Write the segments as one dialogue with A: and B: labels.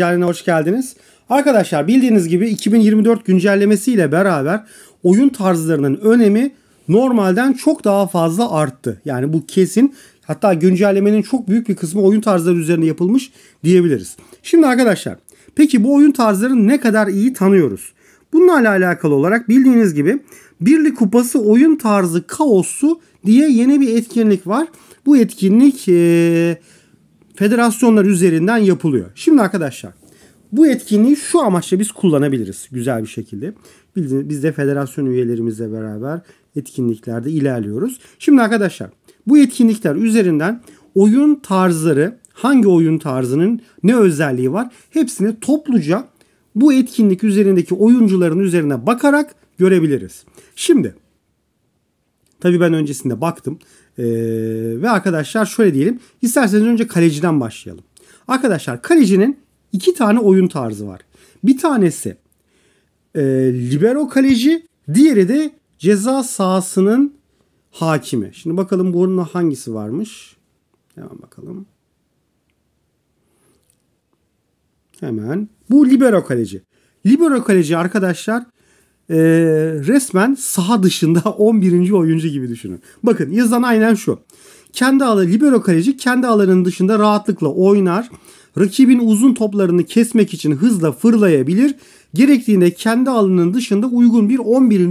A: ticaretine hoş geldiniz. Arkadaşlar bildiğiniz gibi 2024 güncellemesiyle beraber oyun tarzlarının önemi normalden çok daha fazla arttı. Yani bu kesin. Hatta güncellemenin çok büyük bir kısmı oyun tarzları üzerine yapılmış diyebiliriz. Şimdi arkadaşlar peki bu oyun tarzlarını ne kadar iyi tanıyoruz? Bununla alakalı olarak bildiğiniz gibi Birlik Kupası oyun tarzı kaosu diye yeni bir etkinlik var. Bu etkinlik ee, federasyonlar üzerinden yapılıyor. Şimdi arkadaşlar bu etkinliği şu amaçla biz kullanabiliriz güzel bir şekilde. biz de federasyon üyelerimizle beraber etkinliklerde ilerliyoruz. Şimdi arkadaşlar bu etkinlikler üzerinden oyun tarzları hangi oyun tarzının ne özelliği var hepsini topluca bu etkinlik üzerindeki oyuncuların üzerine bakarak görebiliriz. Şimdi tabi ben öncesinde baktım ee, ve arkadaşlar şöyle diyelim. İsterseniz önce kaleciden başlayalım. Arkadaşlar kalecinin iki tane oyun tarzı var. Bir tanesi e, libero kaleci, diğeri de ceza sahasının hakimi. Şimdi bakalım bunun hangisi varmış? Hemen bakalım. Hemen. Bu libero kaleci. Libero kaleci arkadaşlar e, resmen saha dışında 11. oyuncu gibi düşünün. Bakın yazılan aynen şu. Kendi alanı libero kaleci kendi alanının dışında rahatlıkla oynar. Rakibin uzun toplarını kesmek için hızla fırlayabilir. Gerektiğinde kendi alanının dışında uygun bir 11.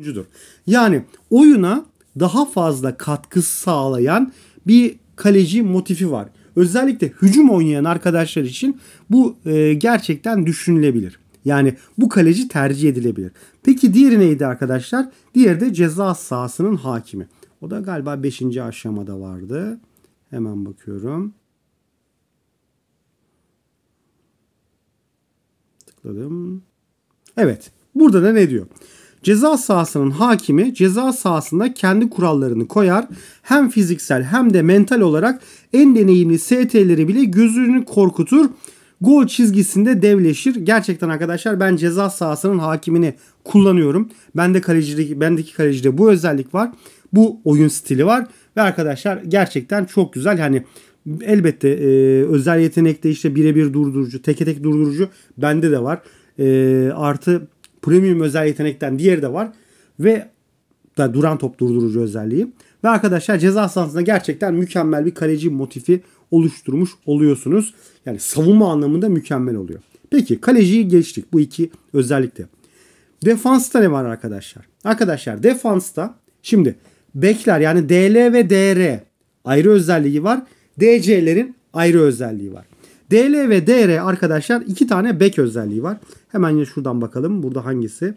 A: oyuncudur. Yani oyuna daha fazla katkı sağlayan bir kaleci motifi var. Özellikle hücum oynayan arkadaşlar için bu e, gerçekten düşünülebilir. Yani bu kaleci tercih edilebilir. Peki diğeri neydi arkadaşlar? Diğeri de ceza sahasının hakimi. O da galiba 5. aşamada vardı. Hemen bakıyorum. Tıkladım. Evet. Burada da ne diyor? Ceza sahasının hakimi ceza sahasında kendi kurallarını koyar. Hem fiziksel hem de mental olarak en deneyimli ST'leri bile gözünü korkutur. Gol çizgisinde devleşir. Gerçekten arkadaşlar ben ceza sahasının hakimini kullanıyorum. Bende kalecide, bendeki kalecide bu özellik var. Bu oyun stili var. Ve arkadaşlar gerçekten çok güzel. Hani elbette e, özel yetenekte işte birebir durdurucu, teke tek durdurucu bende de var. E, artı premium özel yetenekten diğeri de var. Ve da duran top durdurucu özelliği. Ve arkadaşlar ceza sahasında gerçekten mükemmel bir kaleci motifi oluşturmuş oluyorsunuz. Yani savunma anlamında mükemmel oluyor. Peki kaleciyi geçtik bu iki özellikle. Defansta ne var arkadaşlar? Arkadaşlar defansta şimdi bekler yani DL ve DR ayrı özelliği var. DC'lerin ayrı özelliği var. DL ve DR arkadaşlar iki tane back özelliği var. Hemen yine şuradan bakalım. Burada hangisi?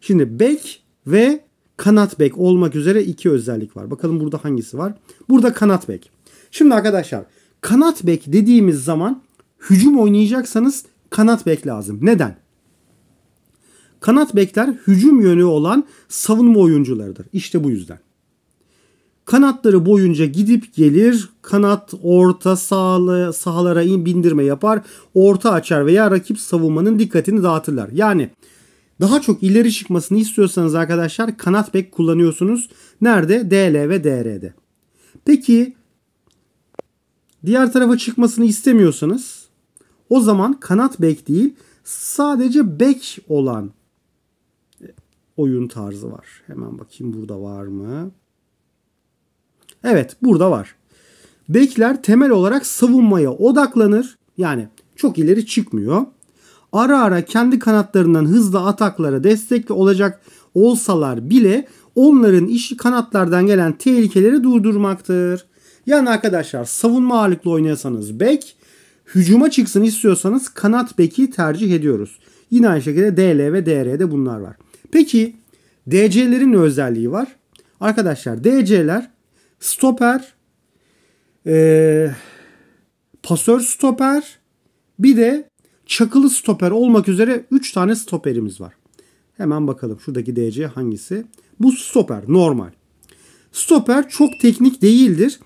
A: Şimdi back ve kanat back olmak üzere iki özellik var. Bakalım burada hangisi var? Burada kanat back. Şimdi arkadaşlar kanat back dediğimiz zaman hücum oynayacaksanız kanat back lazım. Neden? Kanat bekler hücum yönü olan savunma oyuncularıdır. İşte bu yüzden. Kanatları boyunca gidip gelir, kanat orta sağlı, sahalara in, bindirme yapar, orta açar veya rakip savunmanın dikkatini dağıtırlar. Yani daha çok ileri çıkmasını istiyorsanız arkadaşlar kanat bek kullanıyorsunuz. Nerede? DL ve DR'de. Peki diğer tarafa çıkmasını istemiyorsanız o zaman kanat bek değil sadece bek olan oyun tarzı var. Hemen bakayım burada var mı? Evet burada var. Bekler temel olarak savunmaya odaklanır. Yani çok ileri çıkmıyor. Ara ara kendi kanatlarından hızlı ataklara destekli olacak olsalar bile onların işi kanatlardan gelen tehlikeleri durdurmaktır. Yani arkadaşlar savunma ağırlıklı oynuyorsanız bek, hücuma çıksın istiyorsanız kanat beki tercih ediyoruz. Yine aynı şekilde DL ve DR'de bunlar var. Peki DC'lerin özelliği var? Arkadaşlar DC'ler Stoper, e, pasör stoper, bir de çakılı stoper olmak üzere 3 tane stoperimiz var. Hemen bakalım şuradaki DC hangisi? Bu stoper normal. Stoper çok teknik değildir.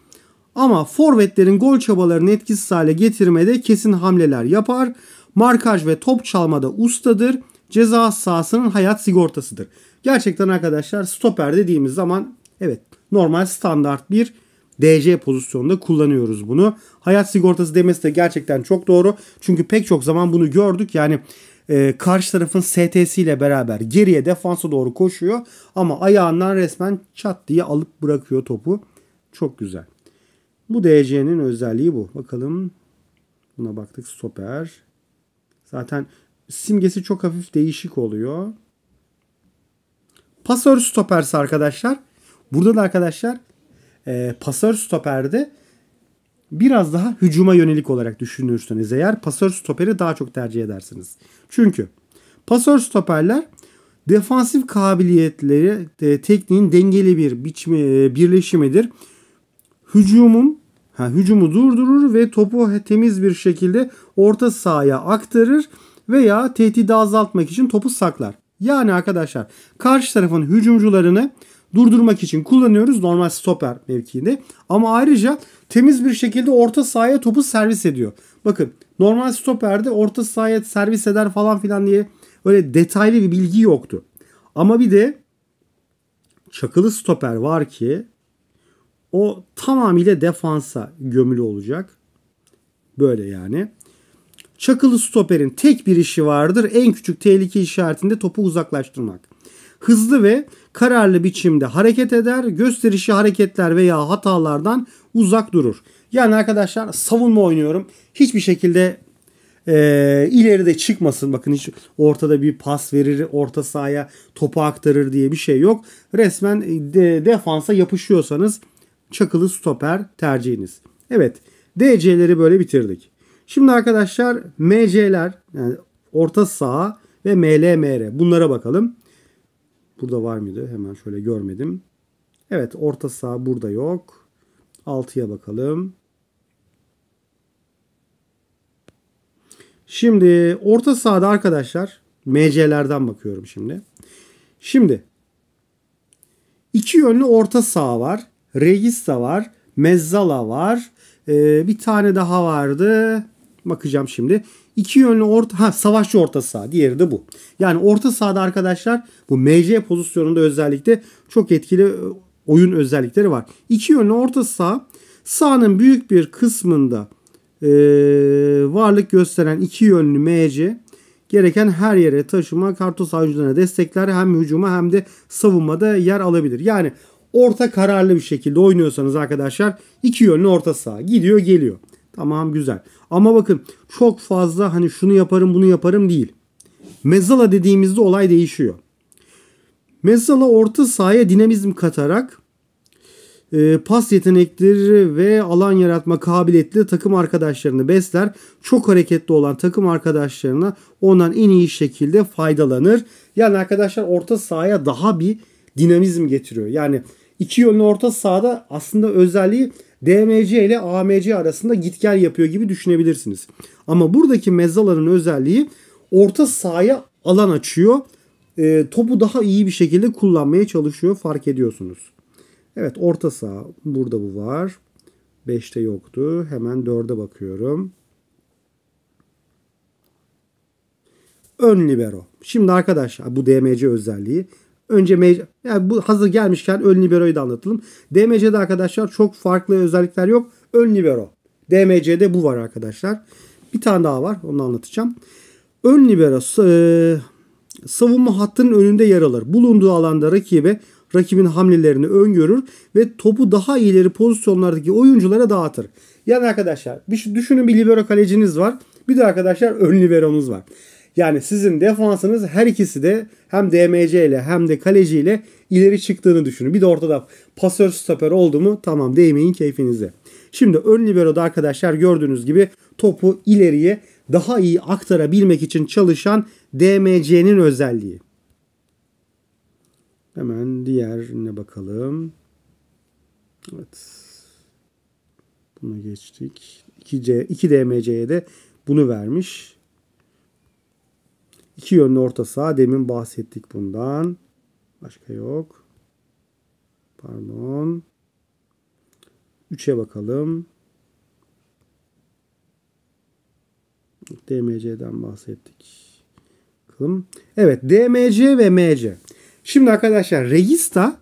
A: Ama forvetlerin gol çabalarını etkisiz hale getirmede kesin hamleler yapar. Markaj ve top çalmada ustadır. Ceza sahasının hayat sigortasıdır. Gerçekten arkadaşlar stoper dediğimiz zaman evet Normal standart bir DC pozisyonda kullanıyoruz bunu. Hayat sigortası demesi de gerçekten çok doğru. Çünkü pek çok zaman bunu gördük. Yani e, karşı tarafın ST'si ile beraber geriye defansa doğru koşuyor. Ama ayağından resmen çat diye alıp bırakıyor topu. Çok güzel. Bu DC'nin özelliği bu. Bakalım buna baktık stoper. Zaten simgesi çok hafif değişik oluyor. Pasör stopersi arkadaşlar Burada da arkadaşlar e, pasör stoperde biraz daha hücuma yönelik olarak düşünürseniz eğer pasör stoperi daha çok tercih edersiniz. Çünkü pasör stoperler defansif kabiliyetleri e, tekniğin dengeli bir biçimi, e, birleşimidir. Hücumun ha, hücumu durdurur ve topu temiz bir şekilde orta sahaya aktarır veya tehdidi azaltmak için topu saklar. Yani arkadaşlar karşı tarafın hücumcularını durdurmak için kullanıyoruz normal stoper mevkiinde. Ama ayrıca temiz bir şekilde orta sahaya topu servis ediyor. Bakın normal stoperde orta sahaya servis eder falan filan diye öyle detaylı bir bilgi yoktu. Ama bir de çakılı stoper var ki o tamamıyla defansa gömülü olacak. Böyle yani. Çakılı stoperin tek bir işi vardır. En küçük tehlike işaretinde topu uzaklaştırmak hızlı ve kararlı biçimde hareket eder, gösterişli hareketler veya hatalardan uzak durur. Yani arkadaşlar savunma oynuyorum. Hiçbir şekilde e, ileride çıkmasın. Bakın hiç ortada bir pas verir, orta sahaya topu aktarır diye bir şey yok. Resmen e, de, defansa yapışıyorsanız çakılı stoper tercihiniz. Evet DC'leri böyle bitirdik. Şimdi arkadaşlar MC'ler yani orta saha ve MLMR bunlara bakalım. Burada var mıydı? Hemen şöyle görmedim. Evet orta sağ burada yok. 6'ya bakalım. Şimdi orta sahada arkadaşlar MC'lerden bakıyorum şimdi. Şimdi iki yönlü orta saha var. Regista var. Mezzala var. Ee, bir tane daha vardı. Bakacağım şimdi. İki yönlü orta, ha, savaşçı orta saha. Diğeri de bu. Yani orta sahada arkadaşlar bu MC pozisyonunda özellikle çok etkili e, oyun özellikleri var. İki yönlü orta saha sahanın büyük bir kısmında e, varlık gösteren iki yönlü MC gereken her yere taşıma kartos oyuncularına destekler hem hücuma hem de savunmada yer alabilir. Yani orta kararlı bir şekilde oynuyorsanız arkadaşlar iki yönlü orta saha gidiyor geliyor. Tamam güzel. Ama bakın çok fazla hani şunu yaparım bunu yaparım değil. mezala dediğimizde olay değişiyor. mezala orta sahaya dinamizm katarak e, pas yetenekleri ve alan yaratma kabiliyetli takım arkadaşlarını besler. Çok hareketli olan takım arkadaşlarına ondan en iyi şekilde faydalanır. Yani arkadaşlar orta sahaya daha bir dinamizm getiriyor. Yani iki yönlü orta sahada aslında özelliği DMC ile AMC arasında git gel yapıyor gibi düşünebilirsiniz. Ama buradaki mezzaların özelliği orta sahaya alan açıyor. E, topu daha iyi bir şekilde kullanmaya çalışıyor fark ediyorsunuz. Evet orta saha burada bu var. 5'te yoktu. Hemen 4'e bakıyorum. Ön libero. Şimdi arkadaşlar bu DMC özelliği Önce me- yani bu hazır gelmişken ön libero'yu da anlatalım. DMC'de arkadaşlar çok farklı özellikler yok. Ön libero. DMC'de bu var arkadaşlar. Bir tane daha var. Onu anlatacağım. Ön libero e, savunma hattının önünde yer alır. Bulunduğu alanda rakibe rakibin hamlelerini öngörür ve topu daha ileri pozisyonlardaki oyunculara dağıtır. Yani arkadaşlar bir düşünün bir libero kaleciniz var. Bir de arkadaşlar ön liberonuz var. Yani sizin defansınız her ikisi de hem DMC ile hem de kaleci ile ileri çıktığını düşünün. Bir de ortada pasör stoper oldu mu tamam değmeyin keyfinize. Şimdi ön libero'da arkadaşlar gördüğünüz gibi topu ileriye daha iyi aktarabilmek için çalışan DMC'nin özelliği. Hemen diğerine bakalım. Evet. Buna geçtik. 2C, 2 DMC'ye de bunu vermiş. İki yönlü orta saha demin bahsettik bundan. Başka yok. Pardon. 3'e bakalım. DMC'den bahsettik. Bakalım. Evet DMC ve MC. Şimdi arkadaşlar Regista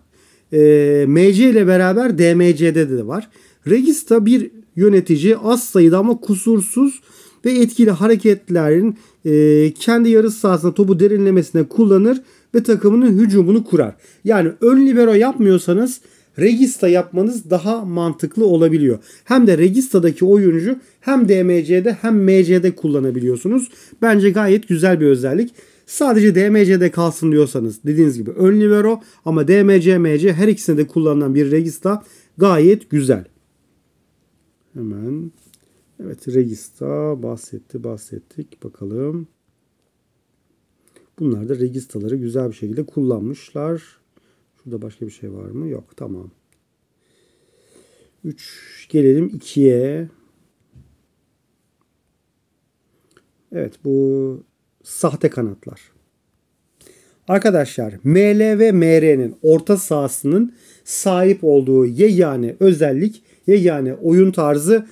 A: e, MC ile beraber DMC'de de var. Regista bir yönetici az sayıda ama kusursuz ve etkili hareketlerin e, kendi yarı sahasında topu derinlemesine kullanır ve takımının hücumunu kurar. Yani ön libero yapmıyorsanız Regista yapmanız daha mantıklı olabiliyor. Hem de Regista'daki oyuncu hem DMC'de hem MC'de kullanabiliyorsunuz. Bence gayet güzel bir özellik. Sadece DMC'de kalsın diyorsanız dediğiniz gibi ön libero ama DMC, MC her ikisinde de kullanılan bir Regista gayet güzel. Hemen Evet regista bahsetti bahsettik. Bakalım. Bunlar da registaları güzel bir şekilde kullanmışlar. Şurada başka bir şey var mı? Yok tamam. 3 gelelim 2'ye. Evet bu sahte kanatlar. Arkadaşlar ML ve MR'nin orta sahasının sahip olduğu yegane özellik, yegane oyun tarzı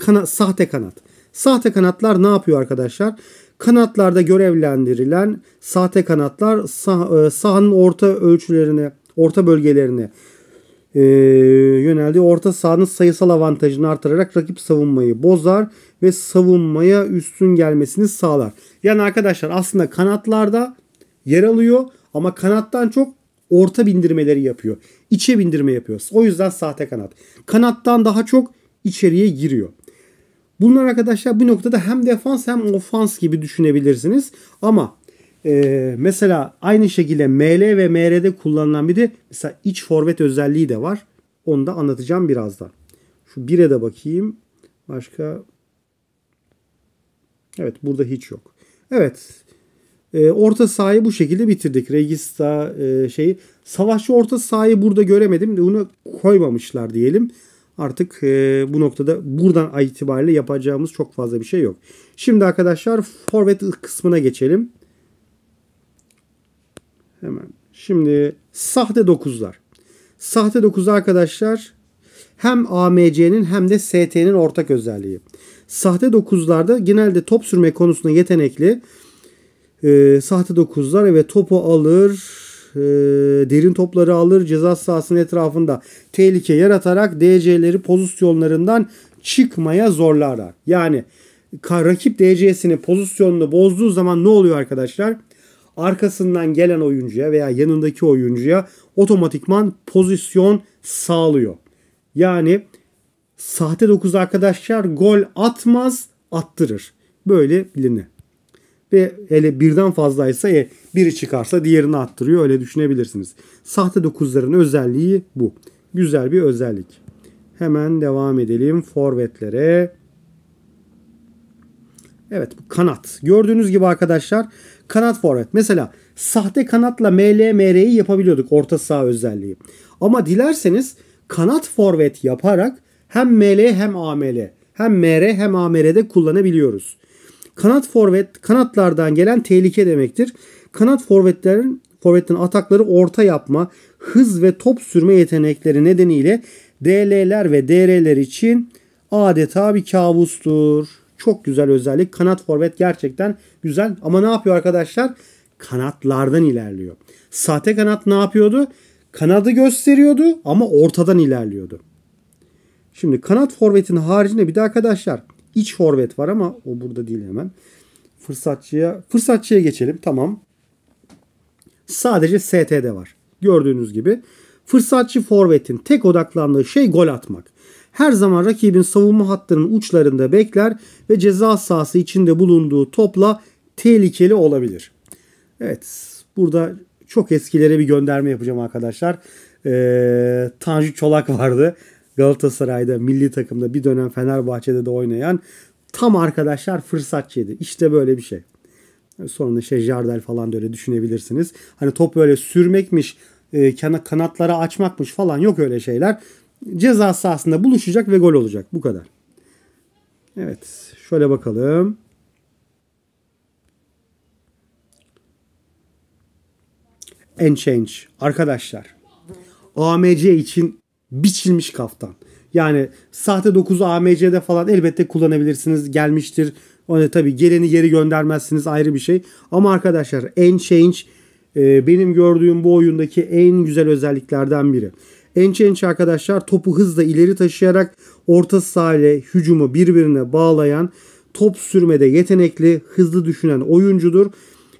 A: kana, sahte kanat. Sahte kanatlar ne yapıyor arkadaşlar? Kanatlarda görevlendirilen sahte kanatlar sah, e, sahanın orta ölçülerine, orta bölgelerine e, yöneldiği orta sahanın sayısal avantajını artırarak rakip savunmayı bozar ve savunmaya üstün gelmesini sağlar. Yani arkadaşlar aslında kanatlarda yer alıyor ama kanattan çok orta bindirmeleri yapıyor. İçe bindirme yapıyor. O yüzden sahte kanat. Kanattan daha çok içeriye giriyor. Bunlar arkadaşlar bir noktada hem defans hem ofans gibi düşünebilirsiniz. Ama e, mesela aynı şekilde ML ve MR'de kullanılan bir de mesela iç forvet özelliği de var. Onu da anlatacağım birazdan. Şu 1'e de bakayım. Başka Evet burada hiç yok. Evet. E, orta sahayı bu şekilde bitirdik. Regista e, şeyi. Savaşçı orta sahayı burada göremedim. Bunu koymamışlar diyelim artık e, bu noktada buradan itibariyle yapacağımız çok fazla bir şey yok. Şimdi arkadaşlar forvet kısmına geçelim. Hemen. Şimdi sahte 9'lar. Sahte 9'lar arkadaşlar hem AMC'nin hem de ST'nin ortak özelliği. Sahte 9'larda genelde top sürme konusunda yetenekli. E, sahte 9'lar ve topu alır e, derin topları alır ceza sahasının etrafında tehlike yaratarak DC'leri pozisyonlarından çıkmaya zorlarlar. Yani rakip DC'sini pozisyonunu bozduğu zaman ne oluyor arkadaşlar? Arkasından gelen oyuncuya veya yanındaki oyuncuya otomatikman pozisyon sağlıyor. Yani sahte 9 arkadaşlar gol atmaz attırır. Böyle bilinir. Ve hele birden fazlaysa e, biri çıkarsa diğerini attırıyor öyle düşünebilirsiniz. Sahte dokuzların özelliği bu. Güzel bir özellik. Hemen devam edelim forvetlere. Evet bu kanat. Gördüğünüz gibi arkadaşlar kanat forvet. Mesela sahte kanatla ML yapabiliyorduk orta saha özelliği. Ama dilerseniz kanat forvet yaparak hem ML hem AML hem MR hem AMR'de kullanabiliyoruz. Kanat forvet kanatlardan gelen tehlike demektir. Kanat forvetlerin forvetin atakları orta yapma, hız ve top sürme yetenekleri nedeniyle DL'ler ve DR'ler için adeta bir kabustur. Çok güzel özellik. Kanat forvet gerçekten güzel ama ne yapıyor arkadaşlar? Kanatlardan ilerliyor. Sahte kanat ne yapıyordu? Kanadı gösteriyordu ama ortadan ilerliyordu. Şimdi kanat forvetin haricinde bir de arkadaşlar iç forvet var ama o burada değil hemen. Fırsatçıya fırsatçıya geçelim. Tamam. Sadece ST'de var. Gördüğünüz gibi fırsatçı forvetin tek odaklandığı şey gol atmak. Her zaman rakibin savunma hattının uçlarında bekler ve ceza sahası içinde bulunduğu topla tehlikeli olabilir. Evet burada çok eskilere bir gönderme yapacağım arkadaşlar. Ee, Tanju Çolak vardı. Galatasaray'da, milli takımda bir dönem Fenerbahçe'de de oynayan tam arkadaşlar fırsatçıydı. İşte böyle bir şey. Sonra şey Jardel falan da öyle düşünebilirsiniz. Hani top böyle sürmekmiş, e, kanatlara açmakmış falan yok öyle şeyler. Ceza sahasında buluşacak ve gol olacak. Bu kadar. Evet. Şöyle bakalım. Enchange Arkadaşlar AMC için biçilmiş kaftan. Yani sahte 9 AMC'de falan elbette kullanabilirsiniz. Gelmiştir. Ona tabii geleni geri göndermezsiniz ayrı bir şey. Ama arkadaşlar Enchange e, benim gördüğüm bu oyundaki en güzel özelliklerden biri. Enchange arkadaşlar topu hızla ileri taşıyarak orta sahayla hücumu birbirine bağlayan top sürmede yetenekli, hızlı düşünen oyuncudur.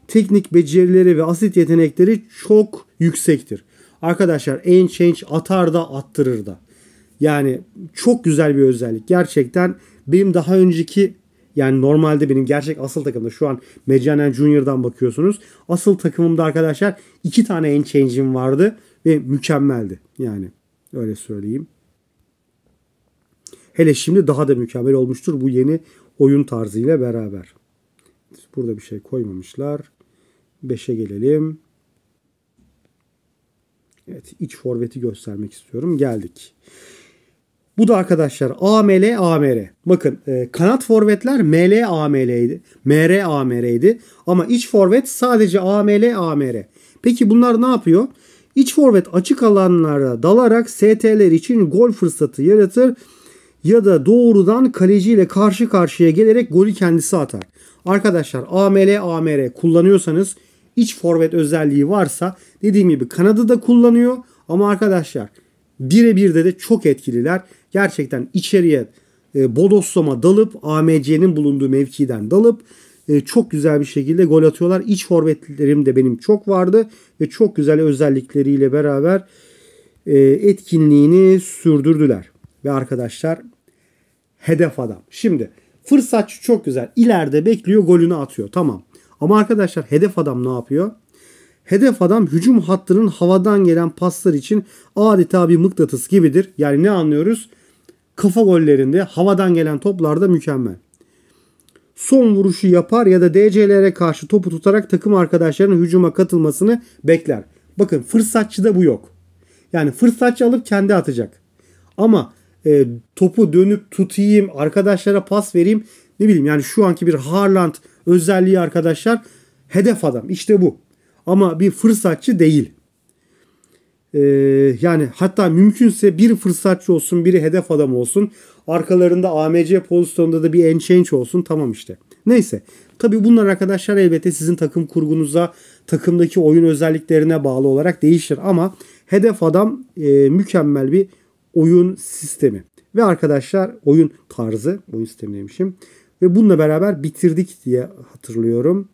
A: Teknik becerileri ve asit yetenekleri çok yüksektir. Arkadaşlar en change atar da attırır da. Yani çok güzel bir özellik. Gerçekten benim daha önceki yani normalde benim gerçek asıl takımda şu an Mecanen Junior'dan bakıyorsunuz. Asıl takımımda arkadaşlar iki tane en change'im vardı ve mükemmeldi. Yani öyle söyleyeyim. Hele şimdi daha da mükemmel olmuştur bu yeni oyun tarzıyla beraber. Burada bir şey koymamışlar. 5'e gelelim. Evet iç forveti göstermek istiyorum. Geldik. Bu da arkadaşlar AML AMR. Bakın e, kanat forvetler ML AML'ydi. MR AMR'ydi. Ama iç forvet sadece AML AMR. Peki bunlar ne yapıyor? İç forvet açık alanlara dalarak ST'ler için gol fırsatı yaratır ya da doğrudan kaleciyle karşı karşıya gelerek golü kendisi atar. Arkadaşlar AML AMR kullanıyorsanız iç forvet özelliği varsa dediğim gibi Kanada'da kullanıyor ama arkadaşlar birebir de de çok etkililer. Gerçekten içeriye e, bodoslama dalıp AMC'nin bulunduğu mevkiden dalıp e, çok güzel bir şekilde gol atıyorlar. İç forvetlerim de benim çok vardı ve çok güzel özellikleriyle beraber e, etkinliğini sürdürdüler. Ve arkadaşlar hedef adam. Şimdi fırsatçı çok güzel. İleride bekliyor golünü atıyor. Tamam. Ama arkadaşlar hedef adam ne yapıyor? Hedef adam hücum hattının havadan gelen paslar için adeta bir mıknatıs gibidir. Yani ne anlıyoruz? Kafa gollerinde havadan gelen toplarda mükemmel. Son vuruşu yapar ya da DC'lere karşı topu tutarak takım arkadaşlarının hücuma katılmasını bekler. Bakın fırsatçıda bu yok. Yani fırsatçı alıp kendi atacak. Ama e, topu dönüp tutayım, arkadaşlara pas vereyim ne bileyim yani şu anki bir Harland özelliği arkadaşlar hedef adam. işte bu. Ama bir fırsatçı değil. Ee, yani hatta mümkünse bir fırsatçı olsun, biri hedef adam olsun. Arkalarında AMC pozisyonunda da bir enchange olsun. Tamam işte. Neyse. Tabi bunlar arkadaşlar elbette sizin takım kurgunuza, takımdaki oyun özelliklerine bağlı olarak değişir. Ama hedef adam e, mükemmel bir oyun sistemi. Ve arkadaşlar oyun tarzı, oyun sistemi demişim. Ve bununla beraber bitirdik diye hatırlıyorum.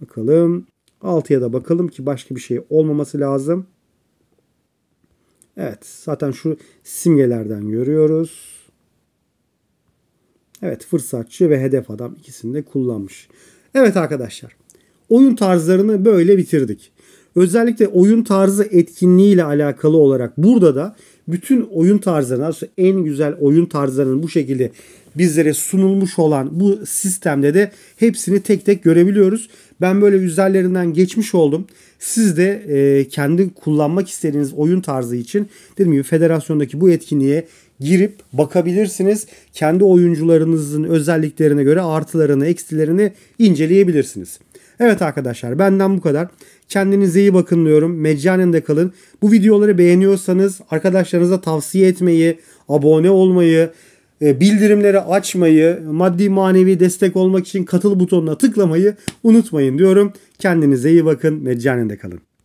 A: Bakalım 6'ya da bakalım ki başka bir şey olmaması lazım. Evet zaten şu simgelerden görüyoruz. Evet fırsatçı ve hedef adam ikisini de kullanmış. Evet arkadaşlar oyun tarzlarını böyle bitirdik. Özellikle oyun tarzı etkinliği ile alakalı olarak burada da bütün oyun tarzlarına en güzel oyun tarzlarının bu şekilde bizlere sunulmuş olan bu sistemde de hepsini tek tek görebiliyoruz. Ben böyle üzerlerinden geçmiş oldum. Siz de e, kendi kullanmak istediğiniz oyun tarzı için dedim gibi federasyondaki bu etkinliğe girip bakabilirsiniz. Kendi oyuncularınızın özelliklerine göre artılarını, eksilerini inceleyebilirsiniz. Evet arkadaşlar benden bu kadar. Kendinize iyi bakın diyorum. meccanında kalın. Bu videoları beğeniyorsanız arkadaşlarınıza tavsiye etmeyi, abone olmayı, e, bildirimleri açmayı, maddi manevi destek olmak için katıl butonuna tıklamayı unutmayın diyorum. Kendinize iyi bakın. meccanında kalın.